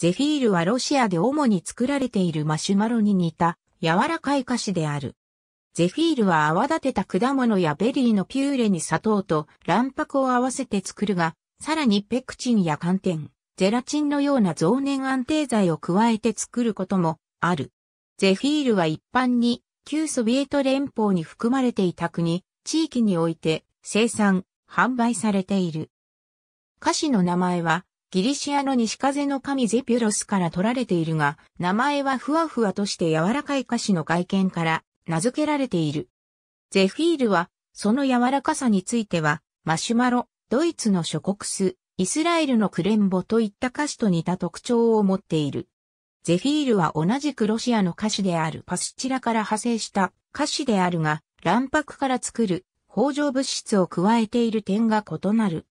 ゼフィールはロシアで主に作られているマシュマロに似た柔らかい菓子である。ゼフィールは泡立てた果物やベリーのピューレに砂糖と卵白を合わせて作るが、さらにペクチンや寒天、ゼラチンのような増粘安定剤を加えて作ることもある。ゼフィールは一般に旧ソビエト連邦に含まれていた国、地域において生産、販売されている。菓子の名前はギリシアの西風の神ゼピュロスから取られているが、名前はふわふわとして柔らかい歌詞の外見から名付けられている。ゼフィールは、その柔らかさについては、マシュマロ、ドイツの諸国スイスラエルのクレンボといった歌詞と似た特徴を持っている。ゼフィールは同じくロシアの歌詞であるパスチラから派生した歌詞であるが、卵白から作る、包上物質を加えている点が異なる。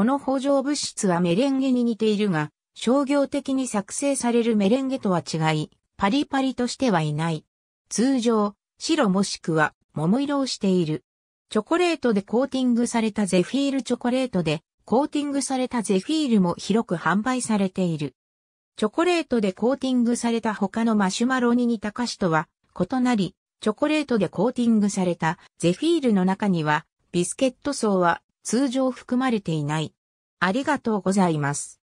この補助物質はメレンゲに似ているが、商業的に作成されるメレンゲとは違い、パリパリとしてはいない。通常、白もしくは桃色をしている。チョコレートでコーティングされたゼフィールチョコレートで、コーティングされたゼフィールも広く販売されている。チョコレートでコーティングされた他のマシュマロに似た菓子とは異なり、チョコレートでコーティングされたゼフィールの中には、ビスケット層は通常含まれていない。ありがとうございます。